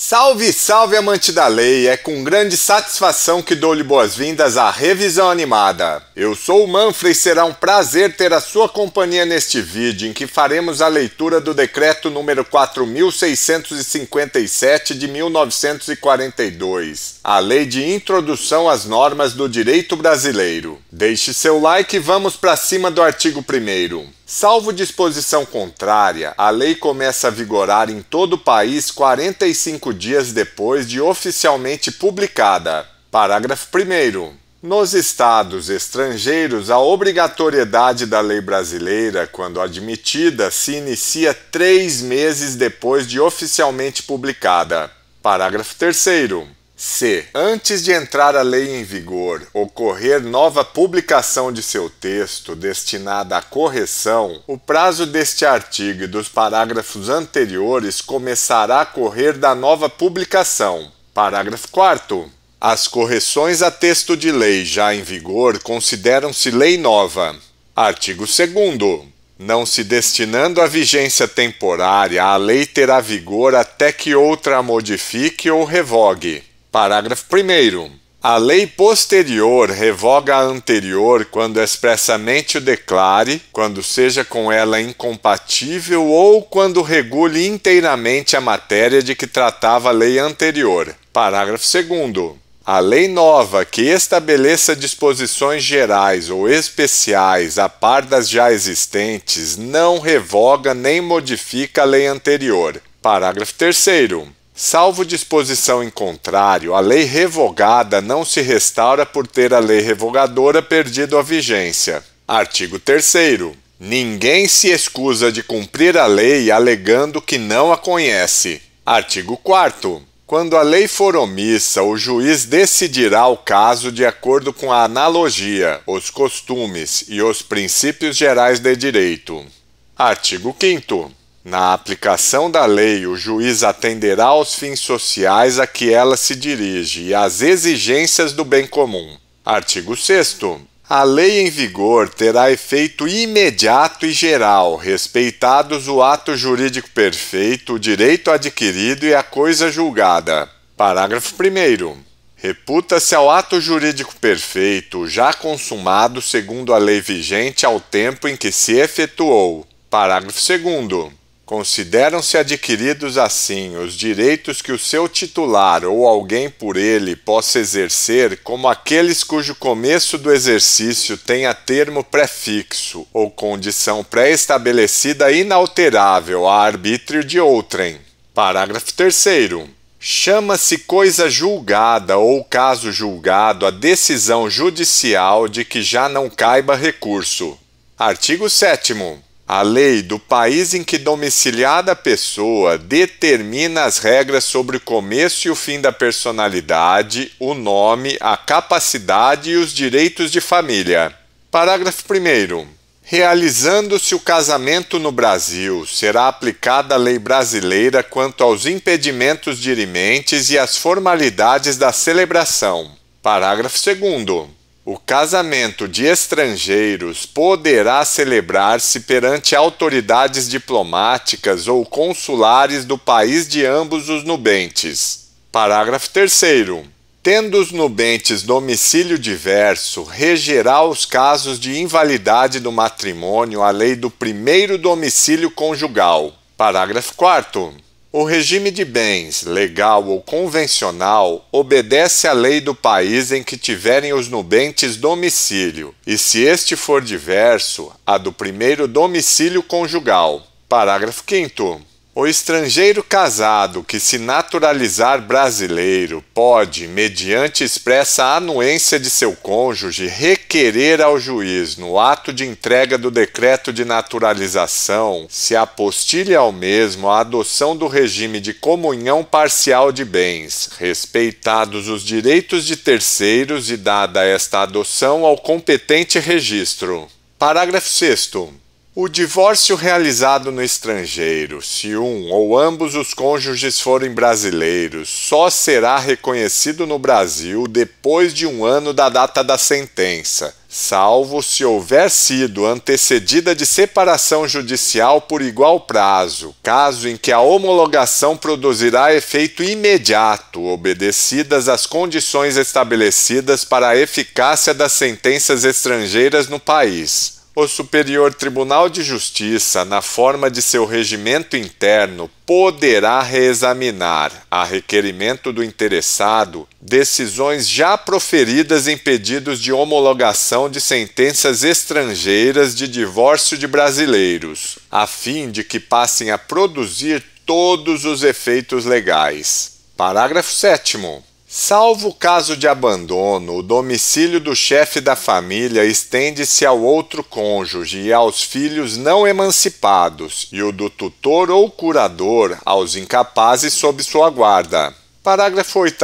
Salve, salve amante da lei! É com grande satisfação que dou-lhe boas-vindas à Revisão Animada. Eu sou o Manfred e será um prazer ter a sua companhia neste vídeo em que faremos a leitura do decreto número 4657 de 1942, a Lei de Introdução às Normas do Direito Brasileiro. Deixe seu like e vamos para cima do artigo 1 Salvo disposição contrária, a lei começa a vigorar em todo o país 45 dias depois de oficialmente publicada. Parágrafo 1. Nos estados estrangeiros, a obrigatoriedade da lei brasileira, quando admitida, se inicia três meses depois de oficialmente publicada. Parágrafo 3. Se, antes de entrar a lei em vigor, ocorrer nova publicação de seu texto destinada à correção, o prazo deste artigo e dos parágrafos anteriores começará a correr da nova publicação. Parágrafo 4. As correções a texto de lei já em vigor consideram-se lei nova. Artigo 2 não se destinando à vigência temporária, a lei terá vigor até que outra a modifique ou revogue. Parágrafo 1. A lei posterior revoga a anterior quando expressamente o declare, quando seja com ela incompatível ou quando regule inteiramente a matéria de que tratava a lei anterior. Parágrafo 2. A lei nova que estabeleça disposições gerais ou especiais a par das já existentes não revoga nem modifica a lei anterior. Parágrafo 3. Salvo disposição em contrário, a lei revogada não se restaura por ter a lei revogadora perdido a vigência. Artigo 3. Ninguém se excusa de cumprir a lei alegando que não a conhece. Artigo 4. Quando a lei for omissa, o juiz decidirá o caso de acordo com a analogia, os costumes e os princípios gerais de direito. Artigo 5. Na aplicação da lei, o juiz atenderá aos fins sociais a que ela se dirige e às exigências do bem comum. Artigo 6. A lei em vigor terá efeito imediato e geral, respeitados o ato jurídico perfeito, o direito adquirido e a coisa julgada. Parágrafo 1. Reputa-se ao ato jurídico perfeito, já consumado segundo a lei vigente ao tempo em que se efetuou. Parágrafo 2. Consideram-se adquiridos assim os direitos que o seu titular ou alguém por ele possa exercer, como aqueles cujo começo do exercício tenha termo prefixo ou condição pré-estabelecida inalterável a arbítrio de outrem. Parágrafo 3. Chama-se coisa julgada ou caso julgado a decisão judicial de que já não caiba recurso. Artigo 7. A lei do país em que domiciliada a pessoa determina as regras sobre o começo e o fim da personalidade, o nome, a capacidade e os direitos de família. Parágrafo 1. Realizando-se o casamento no Brasil, será aplicada a lei brasileira quanto aos impedimentos dirimentes e às formalidades da celebração. Parágrafo 2. O casamento de estrangeiros poderá celebrar-se perante autoridades diplomáticas ou consulares do país de ambos os nubentes. Parágrafo 3. Tendo os nubentes domicílio diverso, regerá os casos de invalidade do matrimônio a lei do primeiro domicílio conjugal. Parágrafo 4. O regime de bens, legal ou convencional, obedece à lei do país em que tiverem os nubentes domicílio, e se este for diverso, a do primeiro domicílio conjugal. Parágrafo 5. O estrangeiro casado que se naturalizar brasileiro pode, mediante expressa anuência de seu cônjuge, requerer ao juiz, no ato de entrega do decreto de naturalização, se apostilha ao mesmo a adoção do regime de comunhão parcial de bens, respeitados os direitos de terceiros e dada esta adoção ao competente registro. Parágrafo 6. O divórcio realizado no estrangeiro, se um ou ambos os cônjuges forem brasileiros, só será reconhecido no Brasil depois de um ano da data da sentença, salvo se houver sido antecedida de separação judicial por igual prazo, caso em que a homologação produzirá efeito imediato, obedecidas as condições estabelecidas para a eficácia das sentenças estrangeiras no país. O Superior Tribunal de Justiça, na forma de seu regimento interno, poderá reexaminar, a requerimento do interessado, decisões já proferidas em pedidos de homologação de sentenças estrangeiras de divórcio de brasileiros, a fim de que passem a produzir todos os efeitos legais. Parágrafo 7. Salvo o caso de abandono, o domicílio do chefe da família estende-se ao outro cônjuge e aos filhos não emancipados, e o do tutor ou curador aos incapazes sob sua guarda. Parágrafo 8.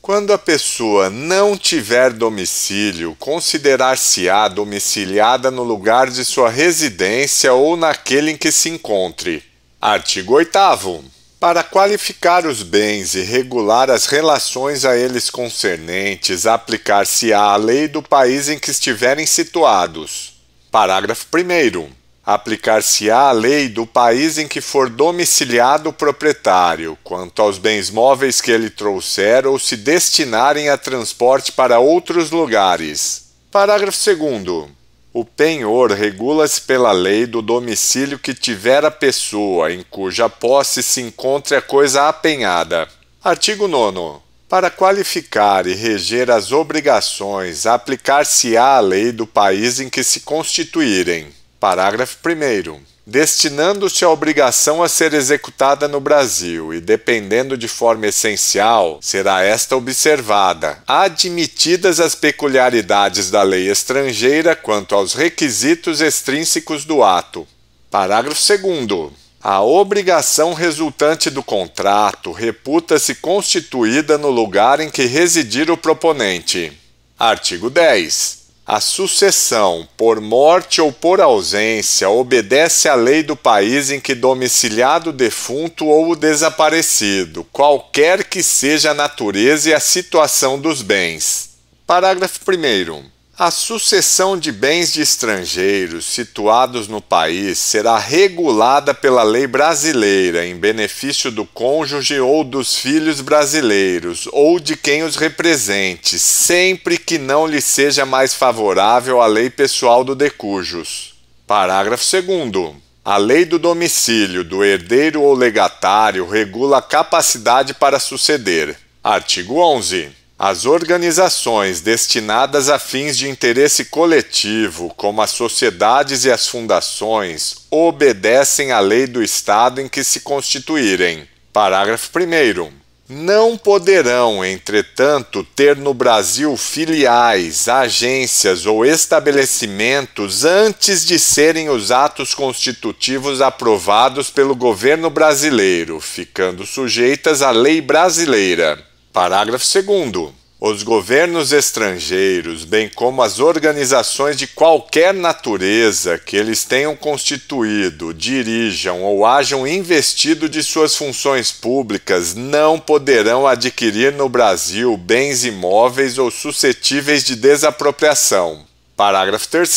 Quando a pessoa não tiver domicílio, considerar-se-á domiciliada no lugar de sua residência ou naquele em que se encontre. Artigo 8 para qualificar os bens e regular as relações a eles concernentes, aplicar-se á a lei do país em que estiverem situados. Parágrafo 1. Aplicar-se-á a lei do país em que for domiciliado o proprietário, quanto aos bens móveis que ele trouxer ou se destinarem a transporte para outros lugares. Parágrafo 2. O penhor regula-se pela lei do domicílio que tiver a pessoa em cuja posse se encontre a coisa apenhada. Artigo 9. Para qualificar e reger as obrigações, aplicar-se-á a lei do país em que se constituírem. Parágrafo 1 destinando-se a obrigação a ser executada no Brasil e dependendo de forma essencial, será esta observada, admitidas as peculiaridades da lei estrangeira quanto aos requisitos extrínsecos do ato. Parágrafo 2 a obrigação resultante do contrato reputa-se constituída no lugar em que residir o proponente. Artigo 10. A sucessão, por morte ou por ausência, obedece à lei do país em que domiciliado o defunto ou o desaparecido, qualquer que seja a natureza e a situação dos bens. Parágrafo 1. A sucessão de bens de estrangeiros situados no país será regulada pela lei brasileira em benefício do cônjuge ou dos filhos brasileiros ou de quem os represente, sempre que não lhe seja mais favorável a lei pessoal do decujus. Parágrafo 2. A lei do domicílio do herdeiro ou legatário regula a capacidade para suceder. Artigo 11. As organizações destinadas a fins de interesse coletivo, como as sociedades e as fundações, obedecem à lei do Estado em que se constituírem. Parágrafo 1. Não poderão, entretanto, ter no Brasil filiais, agências ou estabelecimentos antes de serem os atos constitutivos aprovados pelo governo brasileiro, ficando sujeitas à lei brasileira. Parágrafo 2. Os governos estrangeiros, bem como as organizações de qualquer natureza que eles tenham constituído, dirijam ou hajam investido de suas funções públicas, não poderão adquirir no Brasil bens imóveis ou suscetíveis de desapropriação. Parágrafo 3.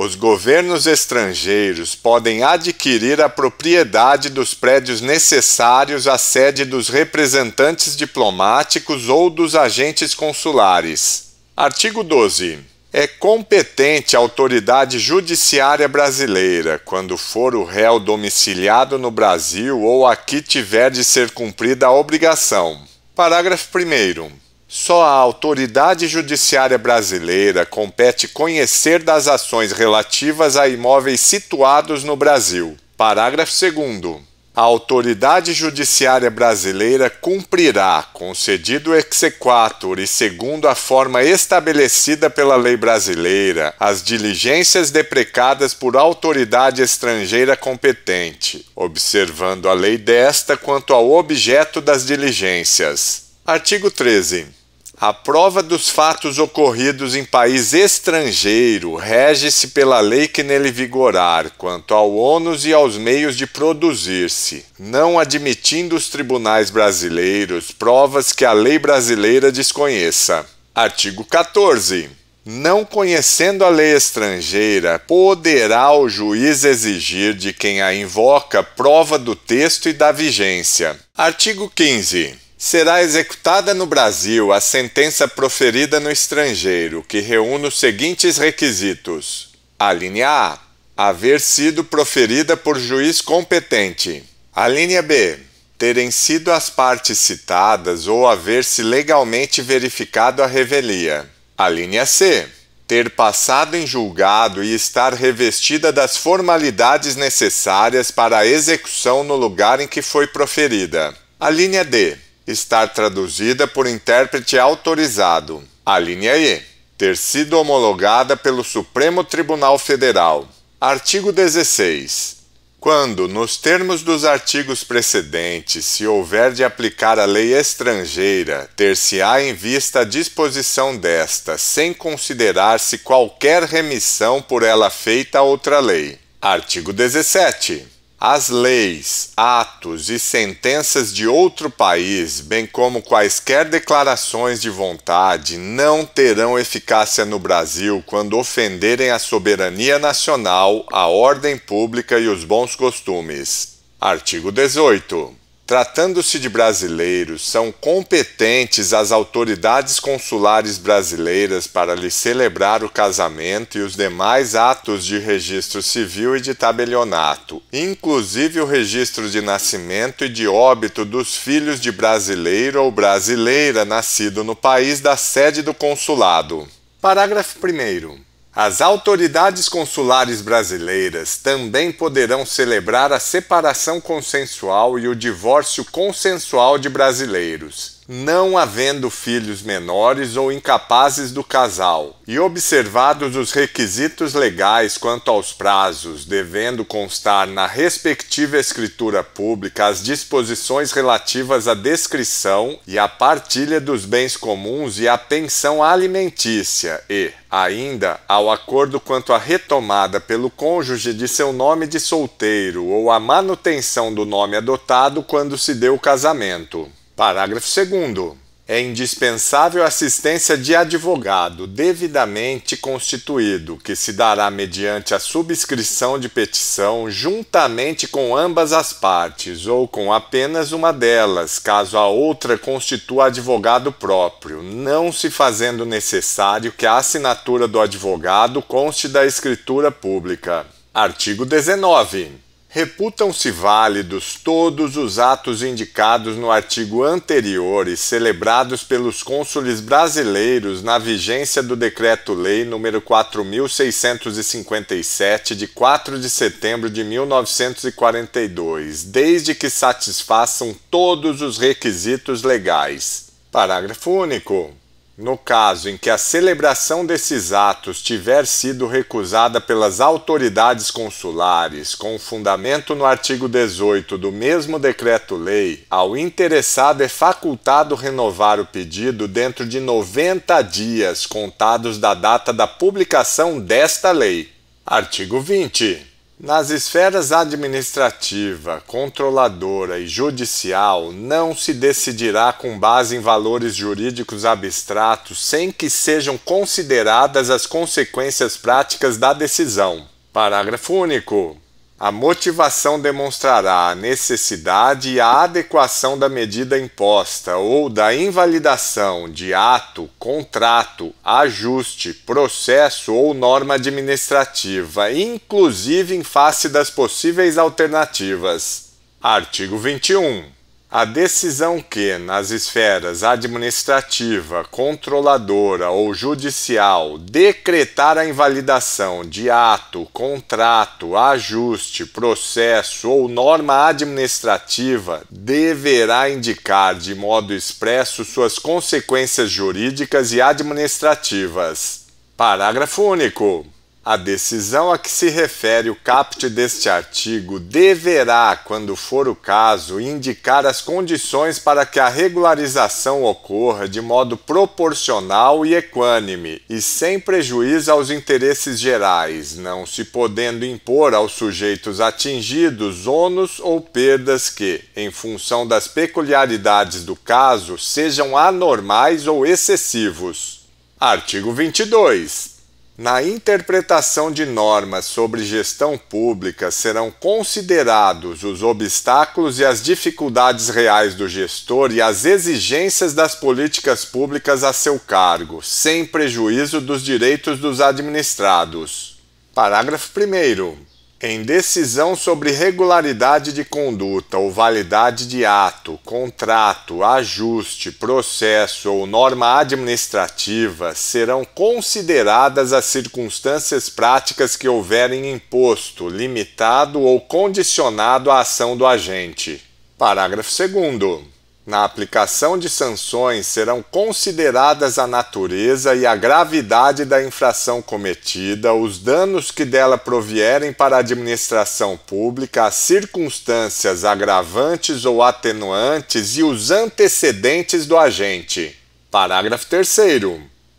Os governos estrangeiros podem adquirir a propriedade dos prédios necessários à sede dos representantes diplomáticos ou dos agentes consulares. Artigo 12. É competente a autoridade judiciária brasileira, quando for o réu domiciliado no Brasil ou aqui tiver de ser cumprida a obrigação. Parágrafo 1. Só à autoridade judiciária brasileira compete conhecer das ações relativas a imóveis situados no Brasil. Parágrafo 2. A autoridade judiciária brasileira cumprirá, concedido exequatur e segundo a forma estabelecida pela lei brasileira, as diligências deprecadas por autoridade estrangeira competente, observando a lei desta quanto ao objeto das diligências. Artigo 13. A prova dos fatos ocorridos em país estrangeiro rege-se pela lei que nele vigorar, quanto ao ônus e aos meios de produzir-se, não admitindo os tribunais brasileiros provas que a lei brasileira desconheça. Artigo 14. Não conhecendo a lei estrangeira, poderá o juiz exigir de quem a invoca prova do texto e da vigência. Artigo 15. Será executada no Brasil a sentença proferida no estrangeiro que reúne os seguintes requisitos: a linha A, haver sido proferida por juiz competente. A linha B, terem sido as partes citadas ou haver-se legalmente verificado a revelia. A linha C, ter passado em julgado e estar revestida das formalidades necessárias para a execução no lugar em que foi proferida. A linha D, estar traduzida por intérprete autorizado. A linha E. Ter sido homologada pelo Supremo Tribunal Federal. Artigo 16. Quando, nos termos dos artigos precedentes, se houver de aplicar a lei estrangeira, ter-se-á em vista a disposição desta, sem considerar-se qualquer remissão por ela feita a outra lei. Artigo 17. As leis, atos e sentenças de outro país, bem como quaisquer declarações de vontade, não terão eficácia no Brasil quando ofenderem a soberania nacional, a ordem pública e os bons costumes. Artigo 18. Tratando-se de brasileiros, são competentes as autoridades consulares brasileiras para lhe celebrar o casamento e os demais atos de registro civil e de tabelionato, inclusive o registro de nascimento e de óbito dos filhos de brasileiro ou brasileira nascido no país da sede do consulado. Parágrafo 1. As autoridades consulares brasileiras também poderão celebrar a separação consensual e o divórcio consensual de brasileiros não havendo filhos menores ou incapazes do casal, e observados os requisitos legais quanto aos prazos, devendo constar na respectiva escritura pública as disposições relativas à descrição e à partilha dos bens comuns e à pensão alimentícia e, ainda ao acordo quanto à retomada pelo cônjuge de seu nome de solteiro ou à manutenção do nome adotado quando se deu o casamento. Parágrafo 2. É indispensável assistência de advogado devidamente constituído, que se dará mediante a subscrição de petição juntamente com ambas as partes ou com apenas uma delas, caso a outra constitua advogado próprio, não se fazendo necessário que a assinatura do advogado conste da escritura pública. Artigo 19 reputam-se válidos todos os atos indicados no artigo anterior e celebrados pelos cônsules brasileiros na vigência do Decreto-Lei nº 4657 de 4 de setembro de 1942, desde que satisfaçam todos os requisitos legais. Parágrafo único. No caso em que a celebração desses atos tiver sido recusada pelas autoridades consulares, com fundamento no artigo 18 do mesmo decreto-lei, ao interessado é facultado renovar o pedido dentro de 90 dias contados da data da publicação desta lei. Artigo 20. Nas esferas administrativa, controladora e judicial, não se decidirá com base em valores jurídicos abstratos sem que sejam consideradas as consequências práticas da decisão. Parágrafo único. A motivação demonstrará a necessidade e a adequação da medida imposta ou da invalidação de ato, contrato, ajuste, processo ou norma administrativa, inclusive em face das possíveis alternativas. Artigo 21. A decisão que, nas esferas administrativa, controladora ou judicial, decretar a invalidação de ato, contrato, ajuste, processo ou norma administrativa deverá indicar de modo expresso suas consequências jurídicas e administrativas. Parágrafo único. A decisão a que se refere o caput deste artigo deverá, quando for o caso, indicar as condições para que a regularização ocorra de modo proporcional e equânime e sem prejuízo aos interesses gerais, não se podendo impor aos sujeitos atingidos ônus ou perdas que, em função das peculiaridades do caso, sejam anormais ou excessivos. Artigo 22. Na interpretação de normas sobre gestão pública, serão considerados os obstáculos e as dificuldades reais do gestor e as exigências das políticas públicas a seu cargo, sem prejuízo dos direitos dos administrados. Parágrafo 1 em decisão sobre regularidade de conduta ou validade de ato, contrato, ajuste, processo ou norma administrativa, serão consideradas as circunstâncias práticas que houverem imposto, limitado ou condicionado a ação do agente. Parágrafo 2 na aplicação de sanções serão consideradas a natureza e a gravidade da infração cometida, os danos que dela provierem para a administração pública, as circunstâncias agravantes ou atenuantes e os antecedentes do agente. Parágrafo 3.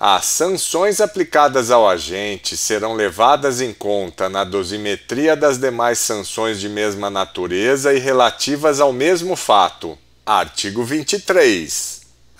As sanções aplicadas ao agente serão levadas em conta na dosimetria das demais sanções de mesma natureza e relativas ao mesmo fato. Artigo 23.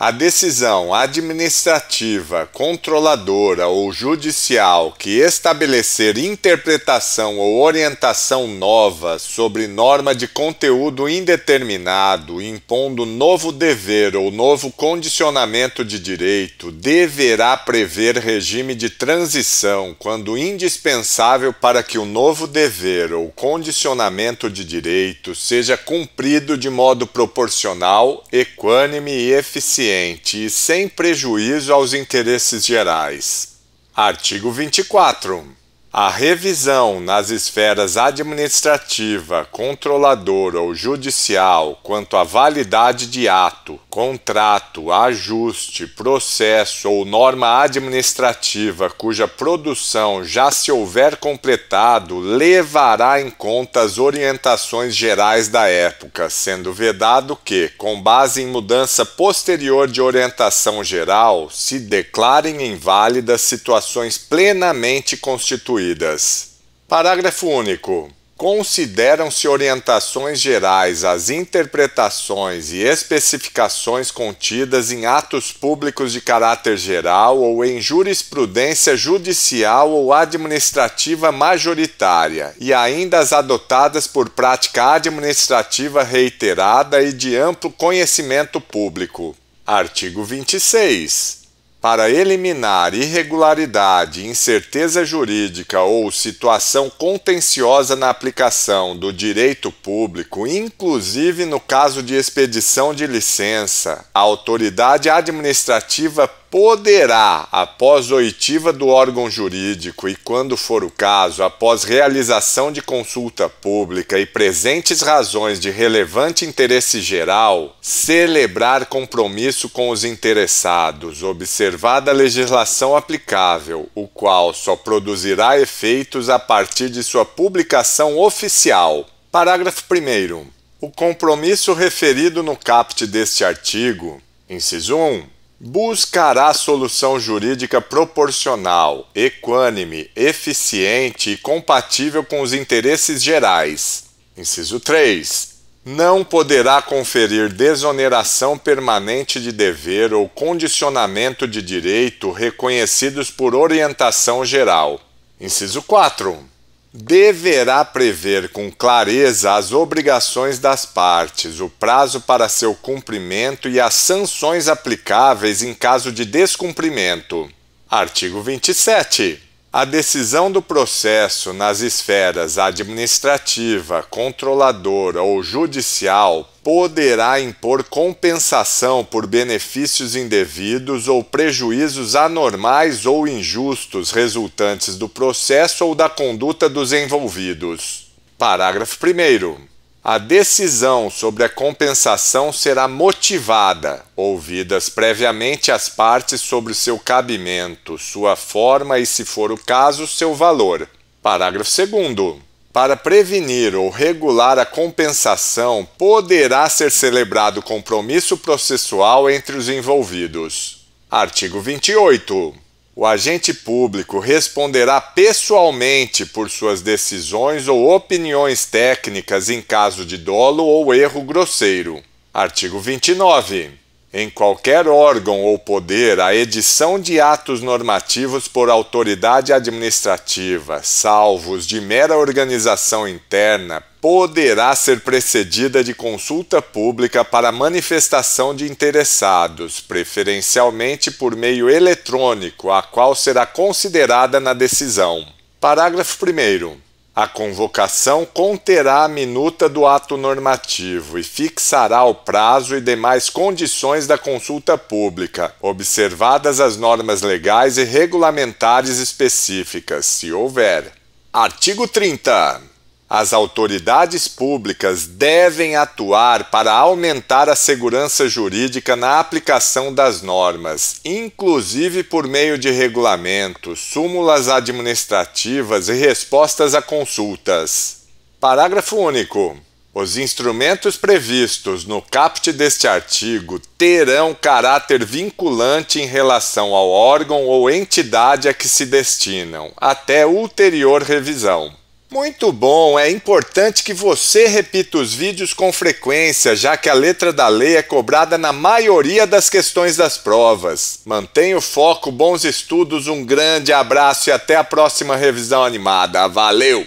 A decisão administrativa, controladora ou judicial que estabelecer interpretação ou orientação nova sobre norma de conteúdo indeterminado, impondo novo dever ou novo condicionamento de direito, deverá prever regime de transição quando indispensável para que o novo dever ou condicionamento de direito seja cumprido de modo proporcional, equânime e eficiente ambiente e sem prejuízo aos interesses gerais. Artigo 24. A revisão nas esferas administrativa, controladora ou judicial quanto à validade de ato, contrato, ajuste, processo ou norma administrativa cuja produção já se houver completado levará em conta as orientações gerais da época, sendo vedado que, com base em mudança posterior de orientação geral, se declarem inválidas situações plenamente constituídas incluídas. Parágrafo único. Consideram-se orientações gerais as interpretações e especificações contidas em atos públicos de caráter geral ou em jurisprudência judicial ou administrativa majoritária, e ainda as adotadas por prática administrativa reiterada e de amplo conhecimento público. Artigo 26 para eliminar irregularidade, incerteza jurídica ou situação contenciosa na aplicação do direito público, inclusive no caso de expedição de licença, a autoridade administrativa poderá, após oitiva do órgão jurídico e, quando for o caso, após realização de consulta pública e presentes razões de relevante interesse geral, celebrar compromisso com os interessados, observada a legislação aplicável, o qual só produzirá efeitos a partir de sua publicação oficial. Parágrafo 1. O compromisso referido no caput deste artigo, inciso 1 buscará solução jurídica proporcional, equânime, eficiente e compatível com os interesses gerais. Inciso 3. Não poderá conferir desoneração permanente de dever ou condicionamento de direito reconhecidos por orientação geral. Inciso 4 deverá prever com clareza as obrigações das partes, o prazo para seu cumprimento e as sanções aplicáveis em caso de descumprimento. Artigo 27. A decisão do processo nas esferas administrativa, controladora ou judicial poderá impor compensação por benefícios indevidos ou prejuízos anormais ou injustos resultantes do processo ou da conduta dos envolvidos. Parágrafo 1. A decisão sobre a compensação será motivada, ouvidas previamente as partes sobre seu cabimento, sua forma e, se for o caso, seu valor. Parágrafo 2. Para prevenir ou regular a compensação, poderá ser celebrado compromisso processual entre os envolvidos. Artigo 28. O agente público responderá pessoalmente por suas decisões ou opiniões técnicas em caso de dolo ou erro grosseiro. Artigo 29 em qualquer órgão ou poder a edição de atos normativos por autoridade administrativa, salvos de mera organização interna, poderá ser precedida de consulta pública para manifestação de interessados, preferencialmente por meio eletrônico, a qual será considerada na decisão. Parágrafo 1. A convocação conterá a minuta do ato normativo e fixará o prazo e demais condições da consulta pública, observadas as normas legais e regulamentares específicas, se houver. Artigo 30. As autoridades públicas devem atuar para aumentar a segurança jurídica na aplicação das normas, inclusive por meio de regulamentos, súmulas administrativas e respostas a consultas. Parágrafo único. Os instrumentos previstos no caput deste artigo terão caráter vinculante em relação ao órgão ou entidade a que se destinam, até ulterior revisão. Muito bom, é importante que você repita os vídeos com frequência, já que a letra da lei é cobrada na maioria das questões das provas. Mantenha o foco, bons estudos, um grande abraço e até a próxima revisão animada. Valeu!